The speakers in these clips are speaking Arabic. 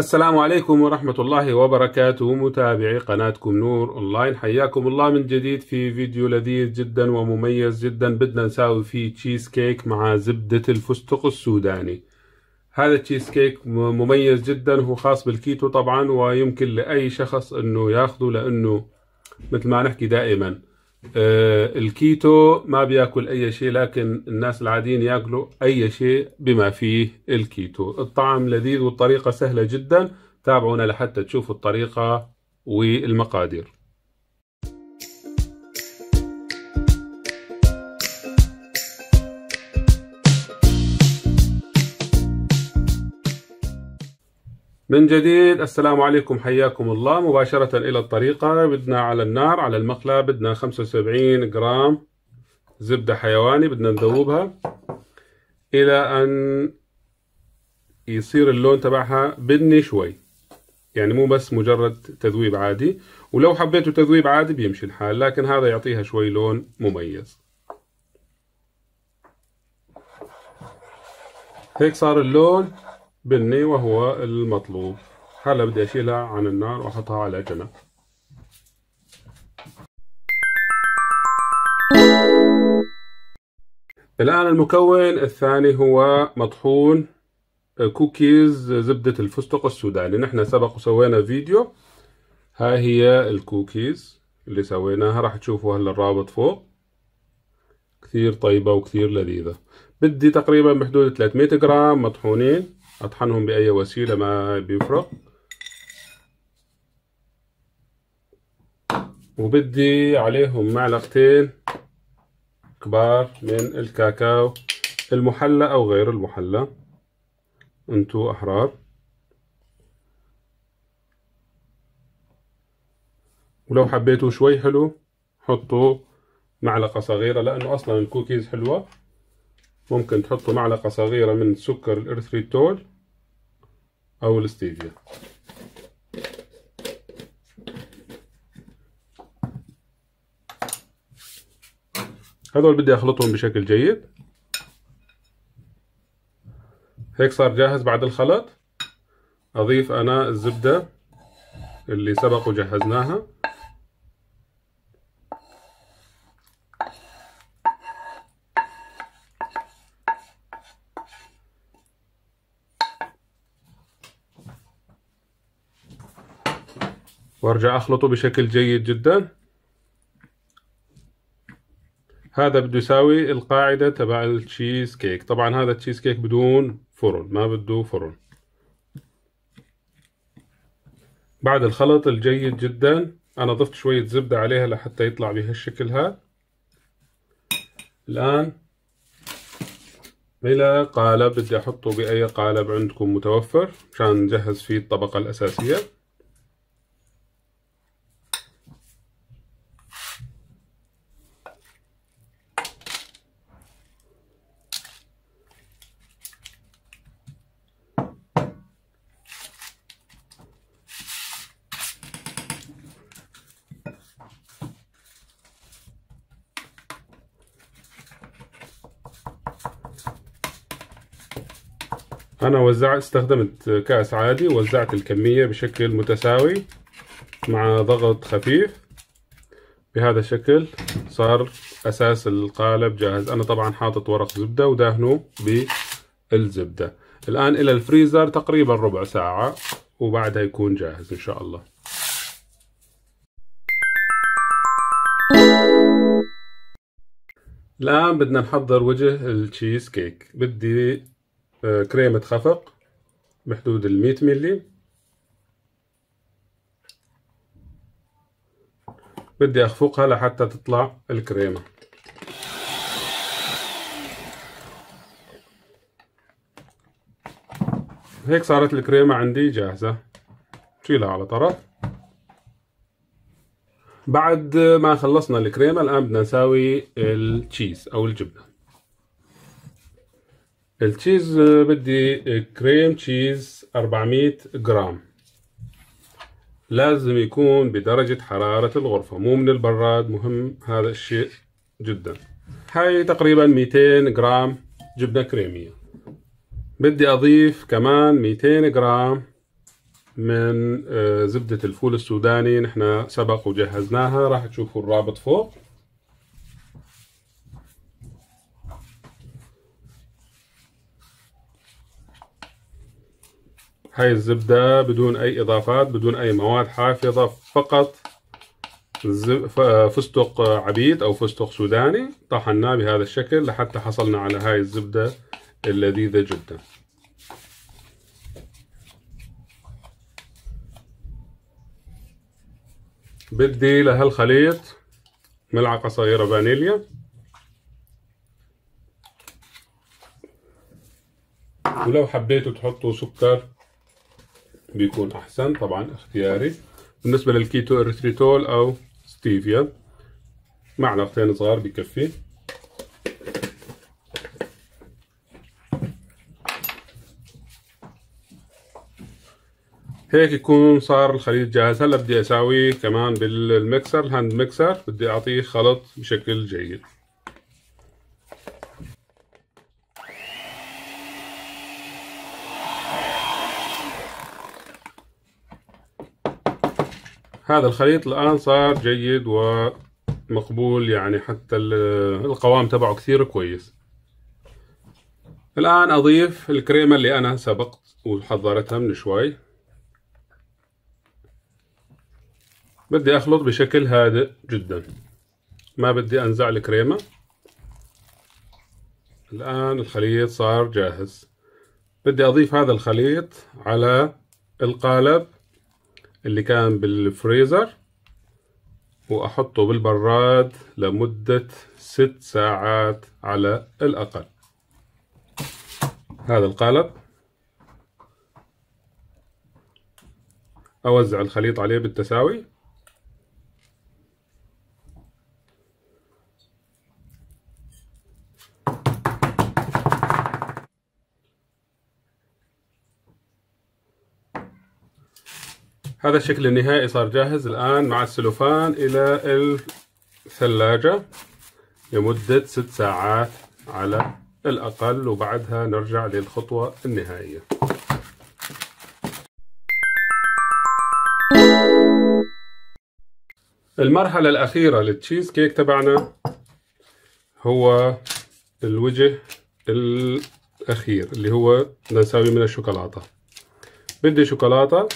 السلام عليكم ورحمة الله وبركاته متابعي قناتكم نور اونلاين حياكم الله من جديد في فيديو لذيذ جدا ومميز جدا بدنا نساوي فيه تشيز كيك مع زبدة الفستق السوداني هذا التشيز كيك مميز جدا هو خاص بالكيتو طبعا ويمكن لأي شخص انه ياخذه لانه مثل ما نحكي دائما آه، الكيتو ما بياكل اي شيء لكن الناس العاديين ياكلوا اي شيء بما فيه الكيتو الطعم لذيذ والطريقه سهله جدا تابعونا لحتى تشوفوا الطريقه والمقادير من جديد السلام عليكم حياكم الله مباشرة إلى الطريقة بدنا على النار على المقلة بدنا 75 جرام زبدة حيواني بدنا نذوبها إلى أن يصير اللون تبعها بني شوي يعني مو بس مجرد تذويب عادي ولو حبيتوا تذويب عادي بيمشي الحال لكن هذا يعطيها شوي لون مميز هيك صار اللون بني وهو المطلوب هلا بدي أشيلها عن النار وأحطها على جنب الآن المكون الثاني هو مطحون كوكيز آه، آه، زبدة الفستق السوداني نحن سبق وسوينا فيديو ها هي الكوكيز اللي سويناها راح تشوفوا هلا الرابط فوق كثير طيبة وكثير لذيذة بدي تقريبا بحدود 300 جرام مطحونين أطحنهم بأي وسيلة ما بيفرق وبدي عليهم معلقتين كبار من الكاكاو المحلى أو غير المحلى انتو أحرار ولو حبيتوا شوي حلو حطوا معلقة صغيرة لأنه أصلا الكوكيز حلوة ممكن تحطوا معلقة صغيرة من سكر الإرثريتول او الستيفيا هذول بدي اخلطهم بشكل جيد هيك صار جاهز بعد الخلط اضيف انا الزبده اللي سبق وجهزناها وارجع اخلطه بشكل جيد جدا هذا بده يساوي القاعدة تبع التشيز كيك طبعا هذا التشيز كيك بدون فرن ما بده فرن بعد الخلط الجيد جدا انا ضفت شوية زبدة عليها لحتى يطلع بهالشكل هذا الان الى قالب بدي احطه باي قالب عندكم متوفر مشان نجهز فيه الطبقة الاساسية انا وزعت استخدمت كاس عادي وزعت الكميه بشكل متساوي مع ضغط خفيف بهذا الشكل صار اساس القالب جاهز انا طبعا حاطط ورق زبده ودهنه بالزبده الان الى الفريزر تقريبا ربع ساعه وبعدها يكون جاهز ان شاء الله الان بدنا نحضر وجه التشيز كيك بدي آه، كريمة خفق بحدود المية ملي بدي أخفقها لحتى تطلع الكريمة هيك صارت الكريمة عندي جاهزة شيلها على طرف بعد ما خلصنا الكريمة الآن بدنا نساوي التشيز أو الجبنة التشيز آه، بدي آه، كريم تشيز 400 جرام لازم يكون بدرجة حرارة الغرفة مو من البراد مهم هذا الشيء جدا هاي تقريبا 200 جرام جبنة كريمية بدي أضيف كمان 200 جرام من آه، زبدة الفول السوداني نحن سبق وجهزناها راح تشوفوا الرابط فوق هاي الزبدة بدون أي إضافات بدون أي مواد حافظة فقط فستق عبيد أو فستق سوداني طحناه بهذا الشكل لحتى حصلنا على هاي الزبدة اللذيذة جدا بدي لهالخليط ملعقة صغيرة فانيليا ولو حبيتوا تحطوا سكر بيكون احسن طبعا اختياري بالنسبه للكيتو اريثريتول او ستيفيا معلقتين صغار بكفي هيك يكون صار الخليط جاهز هلا بدي اساويه كمان بالمكسر الهاند مكسر بدي اعطيه خلط بشكل جيد هذا الخليط الآن صار جيد ومقبول يعني حتى القوام تبعه كثير كويس الآن أضيف الكريمة اللي أنا سبقت وحضرتها من شوي بدي أخلط بشكل هادئ جدا ما بدي أنزع الكريمة الآن الخليط صار جاهز بدي أضيف هذا الخليط على القالب اللي كان بالفريزر وأحطه بالبراد لمدة ست ساعات على الأقل هذا القالب أوزع الخليط عليه بالتساوي هذا الشكل النهائي صار جاهز الآن مع السلوفان إلى الثلاجة لمدة ست ساعات على الأقل وبعدها نرجع للخطوة النهائية المرحلة الأخيرة للتشيز كيك تبعنا هو الوجه الأخير اللي هو نساوي من الشوكولاتة بدي شوكولاتة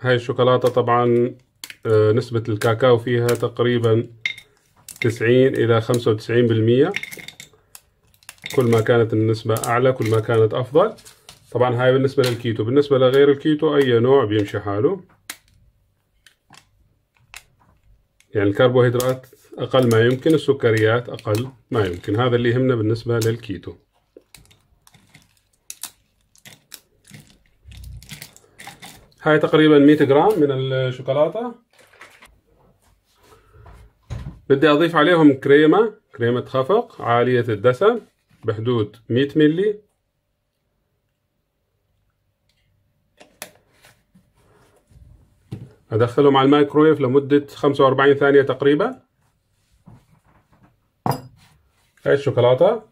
هاي الشوكولاتة طبعا آه، نسبة الكاكاو فيها تقريبا تسعين إلى خمسة وتسعين بالمية كل ما كانت النسبة أعلى كل ما كانت أفضل طبعا هاي بالنسبة للكيتو بالنسبة لغير الكيتو أي نوع بيمشي حاله يعني الكربوهيدرات أقل ما يمكن السكريات أقل ما يمكن هذا اللي يهمنا بالنسبة للكيتو هاي تقريبا 100 جرام من الشوكولاته بدي اضيف عليهم كريمه كريمه خفق عاليه الدسم بحدود 100 ملي ادخلهم على الميكرويف لمده 45 ثانيه تقريبا هاي الشوكولاته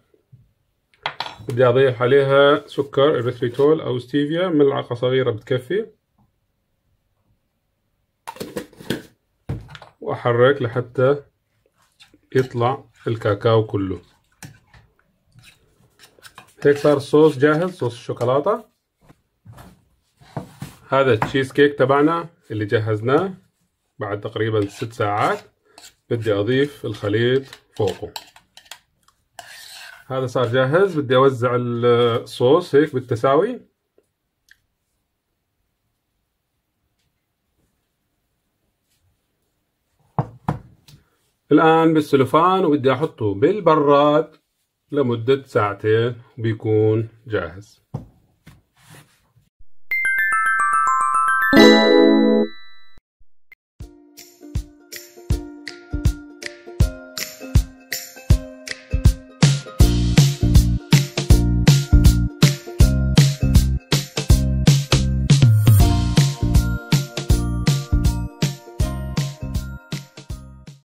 بدي اضيف عليها سكر اريثريتول او ستيفيا ملعقه صغيره بتكفي وأحرك لحتى يطلع الكاكاو كله هيك صار الصوص جاهز صوص الشوكولاتة هذا التشيز كيك تبعنا اللي جهزناه بعد تقريبا ست ساعات بدي أضيف الخليط فوقه هذا صار جاهز بدي أوزع الصوص هيك بالتساوي الآن بالسلوفان وبدي أحطه بالبراد لمدة ساعتين وبيكون جاهز